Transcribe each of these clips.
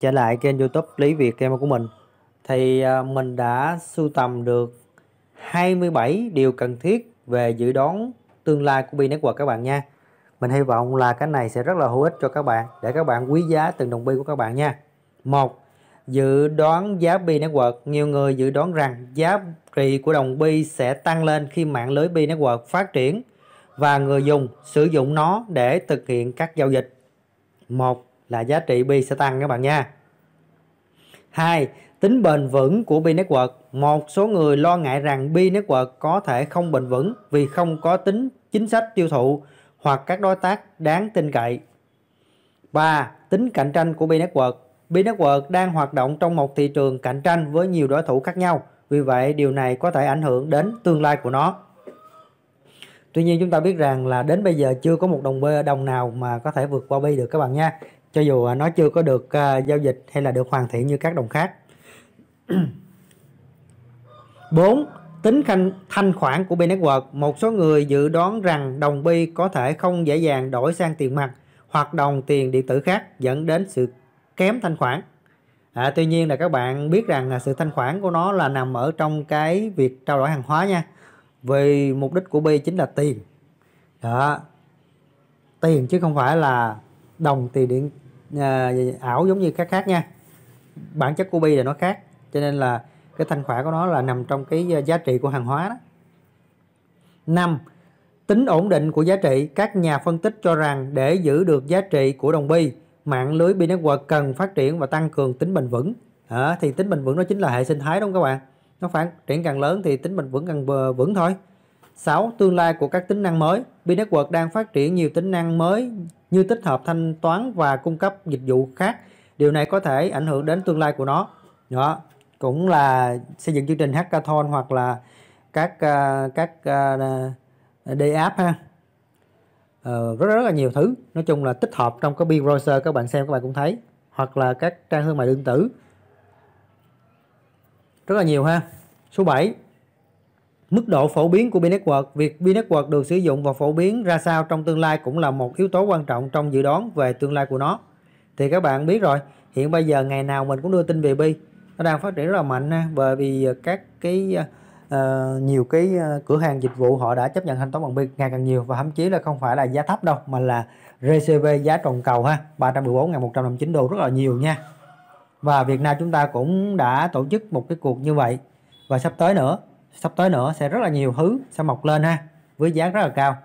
trở lại kênh youtube Lý Việt kem của mình thì à, mình đã sưu tầm được 27 điều cần thiết về dự đoán tương lai của Bi Network các bạn nha mình hy vọng là cái này sẽ rất là hữu ích cho các bạn để các bạn quý giá từng đồng bi của các bạn nha một dự đoán giá Bi Network nhiều người dự đoán rằng giá trị của đồng bi sẽ tăng lên khi mạng lưới Bi Network phát triển và người dùng sử dụng nó để thực hiện các giao dịch một là giá trị bi sẽ tăng các bạn nha. 2. Tính bền vững của bi network. Một số người lo ngại rằng bi network có thể không bền vững vì không có tính chính sách tiêu thụ hoặc các đối tác đáng tin cậy. 3. Tính cạnh tranh của bi network. Bi network đang hoạt động trong một thị trường cạnh tranh với nhiều đối thủ khác nhau. Vì vậy, điều này có thể ảnh hưởng đến tương lai của nó. Tuy nhiên chúng ta biết rằng là đến bây giờ chưa có một đồng đồng nào mà có thể vượt qua bi được các bạn nha cho dù à, nó chưa có được uh, giao dịch hay là được hoàn thiện như các đồng khác 4. Tính thanh, thanh khoản của B-Network Một số người dự đoán rằng đồng bi có thể không dễ dàng đổi sang tiền mặt hoặc đồng tiền điện tử khác dẫn đến sự kém thanh khoản à, Tuy nhiên là các bạn biết rằng là sự thanh khoản của nó là nằm ở trong cái việc trao đổi hàng hóa nha Vì mục đích của bi chính là tiền Đó Tiền chứ không phải là đồng tiền điện à, ảo giống như các khác nha bản chất của bi là nó khác cho nên là cái thanh khoản của nó là nằm trong cái à, giá trị của hàng hóa đó. Năm, Tính ổn định của giá trị, các nhà phân tích cho rằng để giữ được giá trị của đồng bi, mạng lưới bi network cần phát triển và tăng cường tính bền vững. À, thì tính bền vững đó chính là hệ sinh thái đúng không các bạn? Nó phát triển càng lớn thì tính bền vững càng vững thôi. 6. Tương lai của các tính năng mới. Bi network đang phát triển nhiều tính năng mới như tích hợp thanh toán và cung cấp dịch vụ khác. Điều này có thể ảnh hưởng đến tương lai của nó. Đó, cũng là xây dựng chương trình hackathon hoặc là các uh, các uh, day app ha. Ờ, rất rất là nhiều thứ nói chung là tích hợp trong copy browser các bạn xem các bạn cũng thấy hoặc là các trang thương mại điện tử rất là nhiều ha số 7 Mức độ phổ biến của B-Network, việc B-Network được sử dụng và phổ biến ra sao trong tương lai cũng là một yếu tố quan trọng trong dự đoán về tương lai của nó. Thì các bạn biết rồi, hiện bây giờ ngày nào mình cũng đưa tin về Bi. Nó đang phát triển rất là mạnh bởi vì các cái uh, nhiều cái ờ, cửa hàng dịch vụ họ đã chấp nhận thanh toán bằng Bi ngày càng nhiều và thậm chí là không phải là giá thấp đâu mà là RCV giá tròn cầu ha, 314.159 đô rất là nhiều nha. Và Việt Nam chúng ta cũng đã tổ chức một cái cuộc như vậy và sắp tới nữa sắp tới nữa sẽ rất là nhiều thứ sẽ mọc lên ha với giá rất là cao.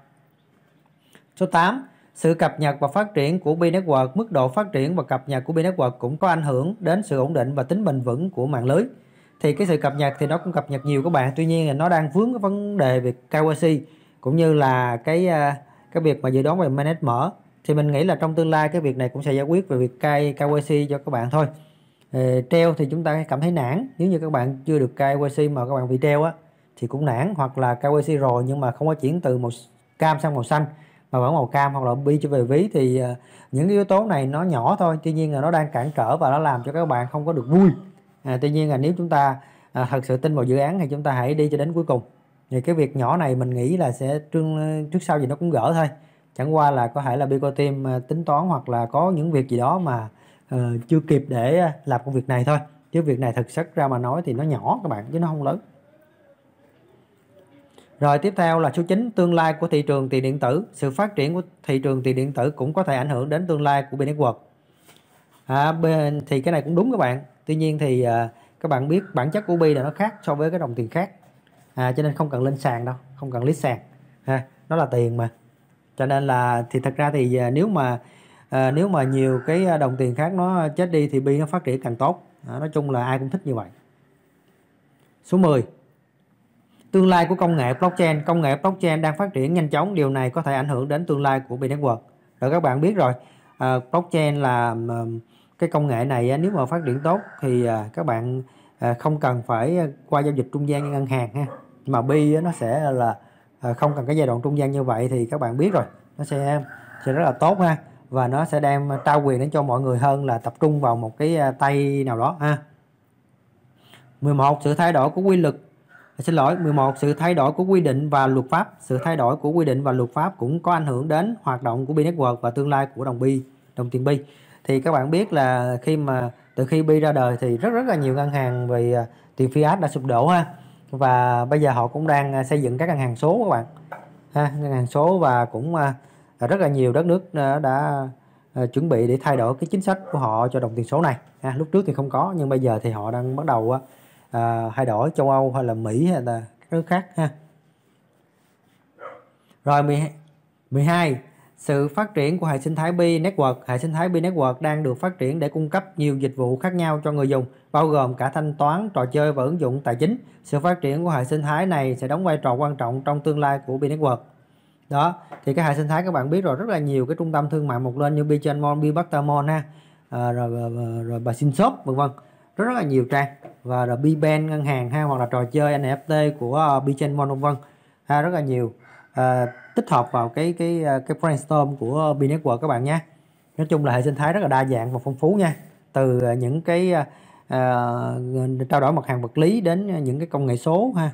Số 8, sự cập nhật và phát triển của B-Network, mức độ phát triển và cập nhật của B-Network cũng có ảnh hưởng đến sự ổn định và tính bền vững của mạng lưới. Thì cái sự cập nhật thì nó cũng cập nhật nhiều các bạn, tuy nhiên là nó đang vướng cái vấn đề về KYC cũng như là cái à, cái việc mà dự đoán về manage mở thì mình nghĩ là trong tương lai cái việc này cũng sẽ giải quyết về việc KYC cho các bạn thôi. Ờ, treo thì chúng ta cảm thấy nản nếu như các bạn chưa được KYC mà các bạn bị treo á thì cũng nản hoặc là KYC rồi nhưng mà không có chuyển từ màu cam sang màu xanh mà vẫn màu cam hoặc là bi cho về ví thì ờ, những yếu tố này nó nhỏ thôi tuy nhiên là nó đang cản trở và nó làm cho các bạn không có được vui à, tuy nhiên là nếu chúng ta à, thật sự tin vào dự án thì chúng ta hãy đi cho đến cuối cùng thì cái việc nhỏ này mình nghĩ là sẽ trước trước sau gì nó cũng gỡ thôi chẳng qua là có thể là Bico team tính toán hoặc là có những việc gì đó mà Ờ, chưa kịp để à, làm công việc này thôi chứ việc này thực chất ra mà nói thì nó nhỏ các bạn chứ nó không lớn rồi tiếp theo là số 9 tương lai của thị trường tiền điện tử sự phát triển của thị trường tiền điện tử cũng có thể ảnh hưởng đến tương lai của B-Network à, thì cái này cũng đúng các bạn tuy nhiên thì à, các bạn biết bản chất của bi là nó khác so với cái đồng tiền khác à, cho nên không cần lên sàn đâu không cần list sàn ha nó là tiền mà cho nên là thì thật ra thì à, nếu mà à, nếu mà nhiều cái à, đồng tiền khác nó chết đi thì bi nó phát triển càng tốt à, nói chung là ai cũng thích như vậy số 10 tương lai của công nghệ blockchain công nghệ blockchain đang phát triển nhanh chóng điều này có thể ảnh hưởng đến tương lai của bi network rồi các bạn biết rồi à, blockchain là cái công nghệ này nếu mà phát triển tốt thì à, các bạn à, không cần phải qua giao dịch trung gian như ngân hàng ha mà bi nó sẽ là không cần cái giai đoạn trung gian như vậy thì các bạn biết rồi nó sẽ sẽ rất là tốt ha và nó sẽ đem trao quyền đến cho mọi người hơn là tập trung vào một cái à, tay nào đó ha 11 sự thay đổi của quy luật xin lỗi 11 sự thay đổi của quy định và luật pháp sự thay đổi của quy định và luật pháp cũng có ảnh hưởng đến hoạt động của bi network và tương lai của đồng bi đồng tiền bi thì các bạn biết là khi mà từ khi bi ra đời thì rất rất là nhiều ngân hàng về à, tiền fiat đã sụp đổ ha và bây giờ họ cũng đang à, xây dựng các ngân hàng số các bạn ha ngân hàng số và cũng rất là nhiều đất nước ờ, đã, ờ, chuẩn bị để thay đổi cái chính sách của họ cho đồng tiền số này ha, lúc trước thì không có nhưng bây giờ thì họ đang bắt đầu à, thay đổi châu Âu hay là Mỹ hay là các nước khác ha rồi 12, 12 sự phát triển của hệ sinh thái Pi Network hệ sinh thái Pi Network đang được phát triển để cung cấp nhiều dịch vụ khác nhau cho người dùng bao gồm cả thanh toán trò chơi và ứng dụng tài chính sự phát triển của hệ sinh thái này sẽ đóng vai trò quan trọng trong tương lai của Pi Network đó thì cái hệ sinh thái các bạn biết rồi rất là nhiều cái trung tâm thương mại một lên như Bichonmon, Bibactamon ha à, rồi, rồi, rồi, rồi bà xin shop vân vân rất, rất là nhiều trang và là Biben ngân hàng ha hoặc là trò chơi NFT của uh, à, Bichonmon vân vân ha rất là nhiều à, tích hợp vào cái cái à, cái brainstorm của B Network các bạn nhé nói chung là hệ sinh thái rất là đa dạng và phong phú nha từ à, những cái uh, trao đổi mặt hàng vật lý đến những cái công nghệ số ha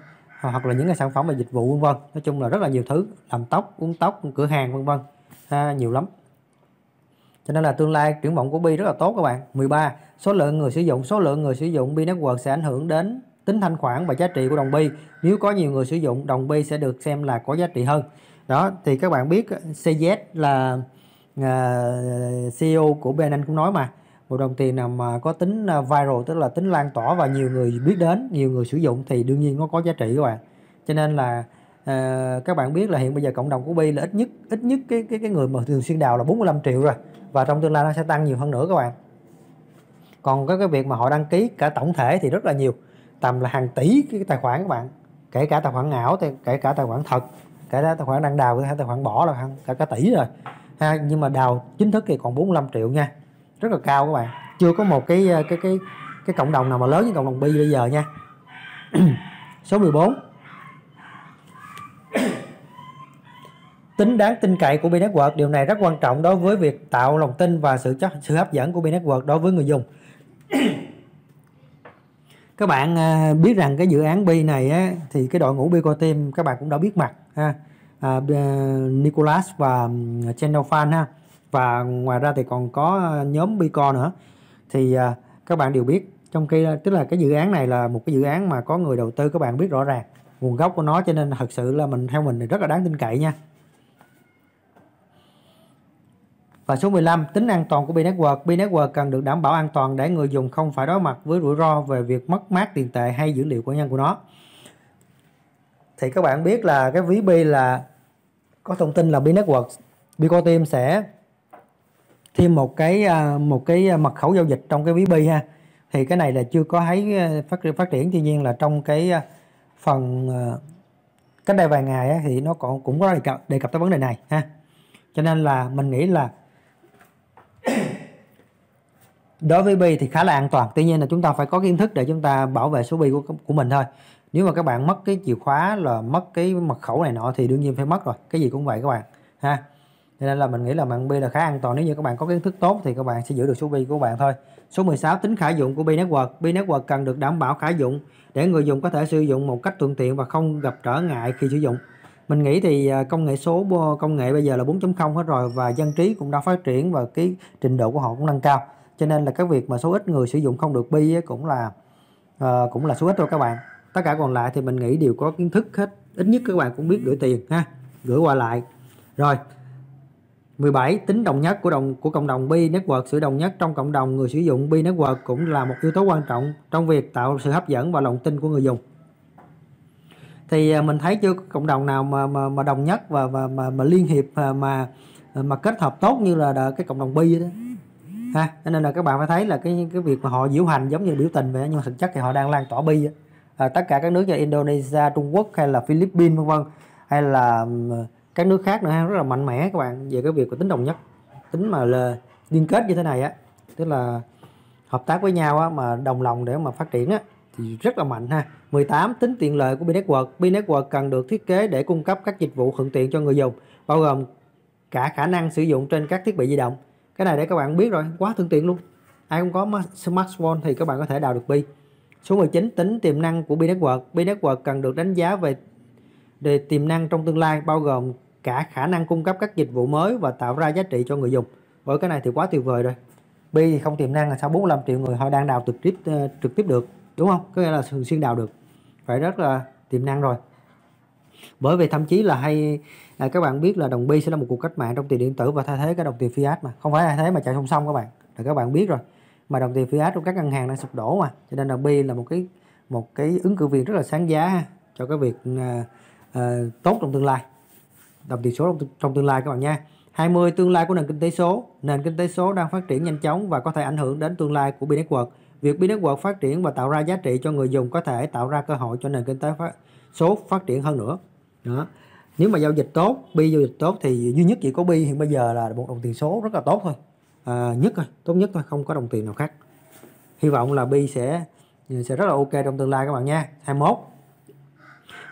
hoặc là những cái sản phẩm và dịch vụ vân vân nói chung là rất là nhiều thứ làm tóc uống tóc cửa hàng vân vân à, nhiều lắm cho nên là tương lai triển vọng của bi rất là tốt các bạn 13 số lượng người sử dụng số lượng người sử dụng bi network sẽ ảnh hưởng đến tính thanh khoản và giá trị của đồng bi nếu có nhiều người sử dụng đồng bi sẽ được xem là có giá trị hơn đó thì các bạn biết CZ là uh, à, CEO của BNN cũng nói mà một đồng tiền nào mà có tính à, viral tức là tính lan tỏa và nhiều người biết đến nhiều người sử dụng thì đương nhiên nó có giá trị các bạn cho nên là à, các bạn biết là hiện bây giờ cộng đồng của Bi là ít nhất ít nhất cái cái cái người mà thường xuyên đào là 45 triệu rồi và trong tương lai nó sẽ tăng nhiều hơn nữa các bạn còn có cái việc mà họ đăng ký cả tổng thể thì rất là nhiều tầm là hàng tỷ cái tài khoản các bạn kể cả tài khoản ảo kể cả tài khoản thật kể cả tài khoản đang đào kể cả tài khoản bỏ là cả cả tỷ rồi ha nhưng mà đào chính thức thì còn 45 triệu nha rất là cao các bạn chưa có một cái ờ, cái cái cái cộng đồng nào mà lớn như cộng đồng bi bây giờ nha số 14 tính đáng tin cậy của Bi Network điều này rất quan trọng đối với việc tạo lòng tin và sự sự hấp dẫn của Bi Network đối với người dùng các bạn ờ, biết rằng cái dự án bi này á, thì cái đội ngũ Bi Co Team các bạn cũng đã biết mặt ha à, ờ, Nicolas và Channel Fan ha và ngoài ra thì còn có ờ, nhóm Bitcoin nữa thì ờ, các bạn đều biết trong khi ờ, tức là cái dự án này là một cái dự án mà có người đầu tư các bạn biết rõ ràng nguồn gốc của nó cho nên thật sự là mình theo mình thì rất là đáng tin cậy nha và số 15 tính an toàn của B-Network B-Network cần được đảm bảo an toàn để người dùng không phải đối mặt với rủi ro về việc mất mát tiền tệ hay dữ liệu cá nhân của nó thì các bạn biết là cái ví B là có thông tin là B-Network Bicoteam sẽ thêm một cái à, một cái à, mật khẩu giao dịch trong cái ví bi ha thì cái này là chưa có thấy à, phát phát triển tuy nhiên là trong cái phần cách đây vài ngày thì nó còn cũng có đề cập đề cập tới vấn đề này ha cho nên là mình nghĩ là đối với bi thì khá là an toàn tuy nhiên là chúng ta phải có kiến thức để chúng ta bảo vệ số bi của của mình thôi nếu mà các bạn mất cái chìa khóa là mất cái mật khẩu này nọ thì đương nhiên phải mất rồi cái gì cũng vậy các bạn ha cho nên là mình nghĩ là mạng bi là khá an toàn nếu như các bạn có kiến thức tốt thì các bạn sẽ giữ được số bi của bạn thôi số 16 tính khả dụng của bi network bi network cần được đảm bảo khả dụng để người dùng có thể sử dụng một cách thuận tiện và không gặp trở ngại khi sử dụng mình nghĩ thì à, công nghệ số công nghệ bây giờ là 4.0 hết rồi và dân trí cũng đã phát triển và cái trình độ của họ cũng nâng cao cho nên là cái việc mà số ít người sử dụng không được bi cũng là uh, cũng là số ít thôi các bạn tất cả còn lại thì mình nghĩ đều có kiến thức hết ít nhất các bạn cũng biết gửi tiền ha gửi qua lại rồi 17. Tính đồng nhất của đồng của cộng đồng Bi Network, sự đồng nhất trong cộng đồng người sử dụng Bi Network cũng là một yếu tố quan trọng trong việc tạo sự hấp dẫn và lòng tin của người dùng. Thì à, mình thấy chưa cộng đồng nào mà mà, mà đồng nhất và và mà, mà liên hiệp mà mà kết hợp tốt như là cái cộng đồng Bi đó. Ha, nên là các bạn phải thấy là cái cái việc mà họ diễu hành giống như biểu tình vậy nhưng thực chất thì họ đang lan tỏa bi. À, tất cả các nước như Indonesia, Trung Quốc hay là Philippines vân vân hay là các nước khác nữa ha rất là mạnh mẽ các bạn về cái việc của tính đồng nhất tính mà là liên kết như thế này á tức là hợp tác với nhau á, mà đồng lòng để mà phát triển á, thì rất là mạnh ha 18 tính tiện lợi của B-Network B-Network cần được thiết kế để cung cấp các dịch vụ thuận tiện cho người dùng bao gồm cả khả năng sử dụng trên các thiết bị di động cái này để các bạn biết rồi quá thuận tiện luôn ai không có smartphone thì các bạn có thể đào được bi số 19 tính tiềm năng của B-Network B-Network cần được đánh giá về về tiềm năng trong tương lai bao gồm cả khả năng cung cấp các dịch vụ mới và tạo ra giá trị cho người dùng với cái này thì quá tuyệt vời rồi bi thì không tiềm năng là sao 45 triệu người họ đang đào trực tiếp ờ, trực tiếp được đúng không có nghĩa là thường xuyên đào được phải rất là tiềm năng rồi bởi vì thậm chí là hay à, các bạn biết là đồng bi sẽ là một cuộc cách mạng trong tiền điện tử và thay thế cái đồng tiền fiat mà không phải thay thế mà chạy song song các bạn là các bạn biết rồi mà đồng tiền fiat trong các ngân hàng đang sụp đổ mà cho nên đồng bi là một cái một cái ứng cử viên rất là sáng giá cho cái việc à, à, tốt trong tương lai đồng tiền số trong, trong tương lai các bạn nha 20 tương lai của nền kinh tế số nền kinh tế số đang phát triển nhanh chóng và có thể ảnh hưởng đến tương lai của bi network việc bi network phát triển và tạo ra giá trị cho người dùng có thể tạo ra cơ hội cho nền kinh tế phát, số phát triển hơn nữa đó nếu mà giao dịch tốt bi giao dịch tốt thì duy nhất chỉ có bi hiện bây giờ là một đồng tiền số rất là tốt thôi à, nhất thôi tốt nhất thôi không có đồng tiền nào khác hy vọng là bi sẽ sẽ rất là ok trong tương lai các bạn nha 21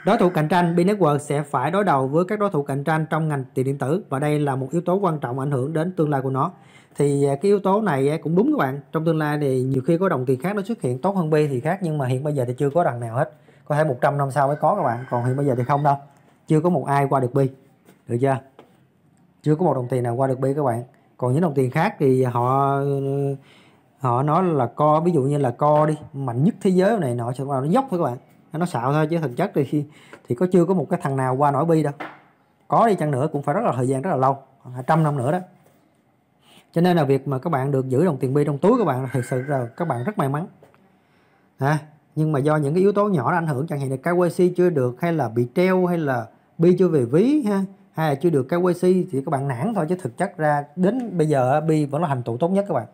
Đối thủ cạnh tranh, Bi Network sẽ phải đối đầu với các đối thủ cạnh tranh trong ngành tiền điện tử và đây là một yếu tố quan trọng ảnh hưởng đến tương lai của nó. Thì à, cái yếu tố này à, cũng đúng các bạn. Trong tương lai thì nhiều khi có đồng tiền khác nó xuất hiện tốt hơn B thì khác nhưng mà hiện bây giờ thì chưa có đằng nào hết. Có thể 100 năm sau mới có các bạn, còn hiện bây giờ thì không đâu. Chưa có một ai qua được B, Được chưa? Chưa có một đồng tiền nào qua được B các bạn. Còn những đồng tiền khác thì họ ờ, họ nói là co ví dụ như là co đi mạnh nhất thế giới này nọ sẽ bắt nó dốc thôi các bạn nó xạo thôi chứ thực chất thì thì có chưa có một cái thằng nào qua nổi bi đâu có đi chăng nữa cũng phải rất là thời gian rất là lâu khoảng trăm năm nữa đó cho nên là việc mà các bạn được giữ đồng tiền bi trong túi các bạn thực sự là các bạn rất may mắn à, nhưng mà do những cái yếu tố nhỏ nó ảnh hưởng chẳng hạn là KYC chưa được hay là bị treo hay là bi chưa về ví ha hay là chưa được KYC thì các bạn nản thôi chứ thực chất ra đến bây giờ bi vẫn là thành tựu tốt nhất các bạn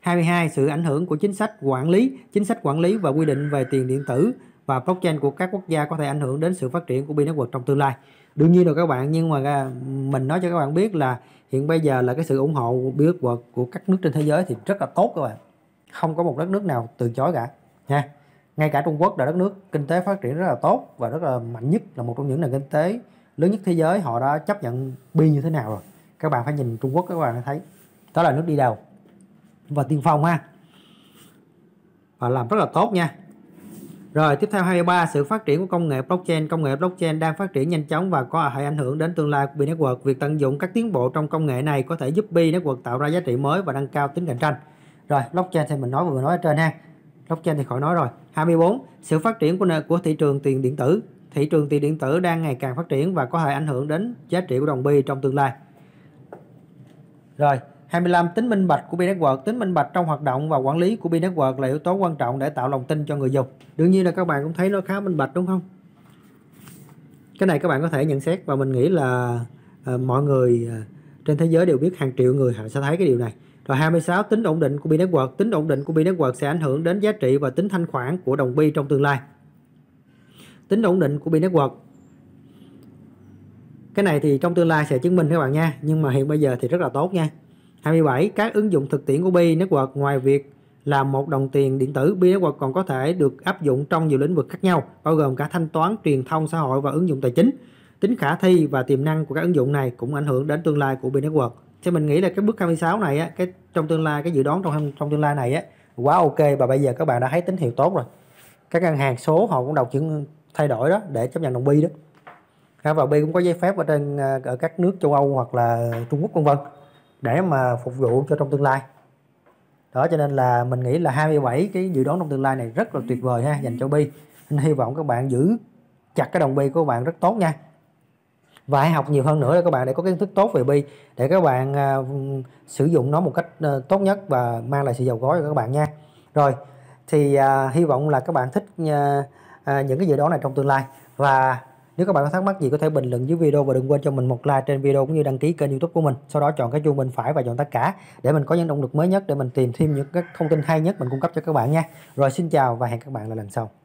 22 sự ảnh hưởng của chính sách quản lý chính sách quản lý và quy định về tiền điện tử và blockchain của các quốc gia có thể ảnh hưởng đến sự phát triển của Binance Network trong tương lai. Đương nhiên rồi các bạn, nhưng mà mình nói cho các bạn biết là hiện bây giờ là cái sự ủng hộ của Binance Network của các nước trên thế giới thì rất là tốt các bạn. Không có một đất nước nào từ chối cả nha. Ngay cả Trung Quốc là đất nước kinh tế phát triển rất là tốt và rất là mạnh nhất là một trong những nền kinh tế lớn nhất thế giới họ đã chấp nhận bi như thế nào rồi các bạn phải nhìn Trung Quốc các bạn thấy đó là nước đi đầu và tiên phong ha và làm rất là tốt nha rồi tiếp theo 23 sự phát triển của công nghệ blockchain. Công nghệ blockchain đang phát triển nhanh chóng và có thể ảnh hưởng đến tương lai của B-Network. Việc tận dụng các tiến bộ trong công nghệ này có thể giúp B-Network tạo ra giá trị mới và nâng cao tính cạnh tranh. Rồi blockchain thì mình nói vừa nói ở trên ha. Blockchain thì khỏi nói rồi. 24. Sự phát triển của của thị trường tiền điện tử. Thị trường tiền điện tử đang ngày càng phát triển và có thể ảnh hưởng đến giá trị của đồng bi trong tương lai. Rồi, 25. Tính minh bạch của B-Network Tính minh bạch trong hoạt động và quản lý của B-Network là yếu tố quan trọng để tạo lòng tin cho người dùng. Đương nhiên là các bạn cũng thấy nó khá minh bạch đúng không? Cái này các bạn có thể nhận xét và mình nghĩ là uh, mọi người uh, trên thế giới đều biết hàng triệu người họ sẽ thấy cái điều này. Rồi 26. Tính ổn định của B-Network Tính ổn định của B-Network sẽ ảnh hưởng đến giá trị và tính thanh khoản của đồng bi trong tương lai. Tính ổn định của B-Network cái này thì trong tương lai sẽ chứng minh các bạn nha nhưng mà hiện bây giờ thì rất là tốt nha 27. Các ứng dụng thực tiễn của Pi Network ngoài việc là một đồng tiền điện tử, Pi Network còn có thể được áp dụng trong nhiều lĩnh vực khác nhau, bao gồm cả thanh toán, truyền thông, xã hội và ứng dụng tài chính. Tính khả thi và tiềm năng của các ứng dụng này cũng ảnh hưởng đến tương lai của Pi Network. Thì mình nghĩ là cái bước 26 này á, cái trong tương lai cái dự đoán trong trong tương lai này á quá ok và bây giờ các bạn đã thấy tín hiệu tốt rồi. Các ngân hàng số họ cũng đầu chuyển thay đổi đó để chấp nhận đồng bi đó. Và bi cũng có giấy phép ở trên ờ, ở các nước châu Âu hoặc là Trung Quốc vân vân để mà phục vụ cho trong tương lai đó cho nên là mình nghĩ là 27 cái dự đoán trong tương lai này rất là tuyệt vời ha dành cho bi nên hy vọng các bạn giữ chặt cái đồng bi của các bạn rất tốt nha và hãy học nhiều hơn nữa để các bạn để có kiến thức tốt về bi để các bạn uh, sử dụng nó một cách uh, tốt nhất và mang lại sự giàu có cho các bạn nha rồi thì uh, hy vọng là các bạn thích uh, uh, những cái dự đoán này trong tương lai và nếu các bạn có thắc mắc gì có thể bình luận dưới video và đừng quên cho mình một like trên video cũng như đăng ký kênh youtube của mình. Sau đó chọn cái chuông bên phải và chọn tất cả để mình có những động lực mới nhất để mình tìm thêm những cái thông tin hay nhất mình cung cấp cho các bạn nha. Rồi xin chào và hẹn các bạn lại lần sau.